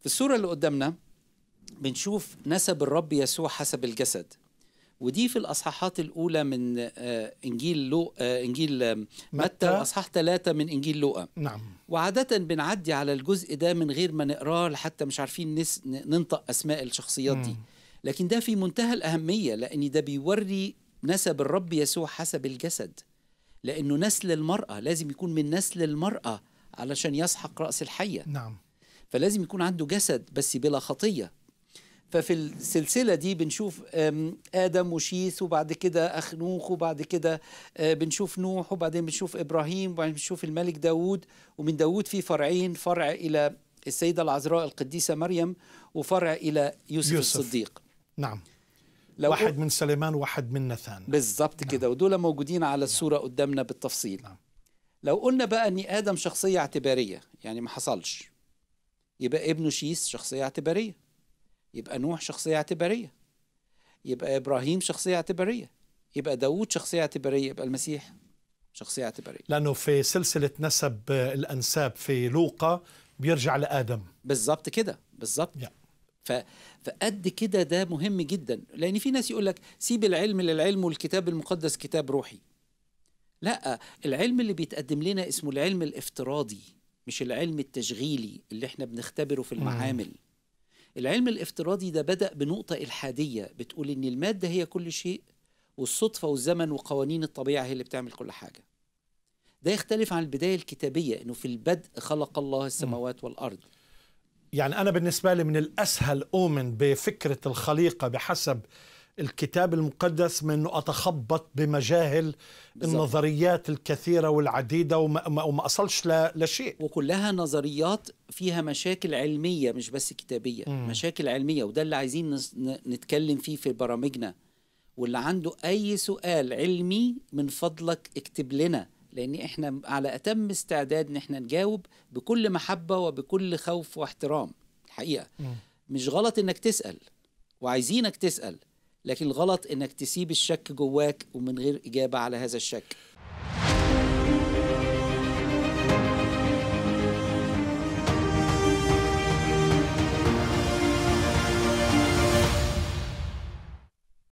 في الصورة اللي قدامنا بنشوف نسب الرب يسوع حسب الجسد ودي في الأصحاحات الأولى من آه، إنجيل لو آه، إنجيل آه، متى أصحاح ثلاثة من إنجيل لوقا نعم وعادة بنعدي على الجزء ده من غير ما نقراه لحتى مش عارفين نس... ننطق أسماء الشخصيات دي لكن ده في منتهى الأهمية لأن ده بيوري نسب الرب يسوع حسب الجسد لأنه نسل المرأة لازم يكون من نسل المرأة علشان يسحق رأس الحية نعم فلازم يكون عنده جسد بس بلا خطيه ففي السلسلة دي بنشوف آدم وشيث وبعد كده أخنوخ وبعد كده آه، بنشوف نوح وبعدين بنشوف إبراهيم وبعدين بنشوف الملك داود ومن داود في فرعين فرع إلى السيدة العذراء القديسة مريم وفرع إلى يوسف, يوسف. الصديق نعم لو واحد من سليمان وواحد من نثان بالظبط نعم. كده ودول موجودين على نعم. الصورة نعم. قدامنا بالتفصيل نعم. لو قلنا بقى أن آدم شخصية اعتبارية يعني ما حصلش يبقى ابنه شيس شخصية اعتبارية يبقى نوح شخصية اعتبارية يبقى إبراهيم شخصية اعتبارية يبقى داود شخصية اعتبارية يبقى المسيح شخصية اعتبارية لأنه في سلسلة نسب الأنساب في لوقا بيرجع لآدم بالظبط كده بالظبط yeah. ف... فقد كده ده مهم جدا لأن في ناس يقول لك سيب العلم للعلم والكتاب المقدس كتاب روحي لا العلم اللي بيتقدم لنا اسمه العلم الافتراضي مش العلم التشغيلي اللي احنا بنختبره في المعامل مم. العلم الافتراضي ده بدأ بنقطة إلحادية بتقول إن المادة هي كل شيء والصدفة والزمن وقوانين الطبيعة هي اللي بتعمل كل حاجة ده يختلف عن البداية الكتابية إنه في البدء خلق الله السماوات والأرض يعني أنا بالنسبة لي من الأسهل أؤمن بفكرة الخليقة بحسب الكتاب المقدس من أنه أتخبط بمجاهل بالزبط. النظريات الكثيرة والعديدة وما, وما أصلش لشيء وكلها نظريات فيها مشاكل علمية مش بس كتابية مم. مشاكل علمية وده اللي عايزين نتكلم فيه في برامجنا واللي عنده أي سؤال علمي من فضلك اكتب لنا لأن إحنا على أتم استعداد إن إحنا نجاوب بكل محبة وبكل خوف واحترام الحقيقة مم. مش غلط إنك تسأل وعايزينك تسأل لكن الغلط انك تسيب الشك جواك ومن غير اجابه على هذا الشك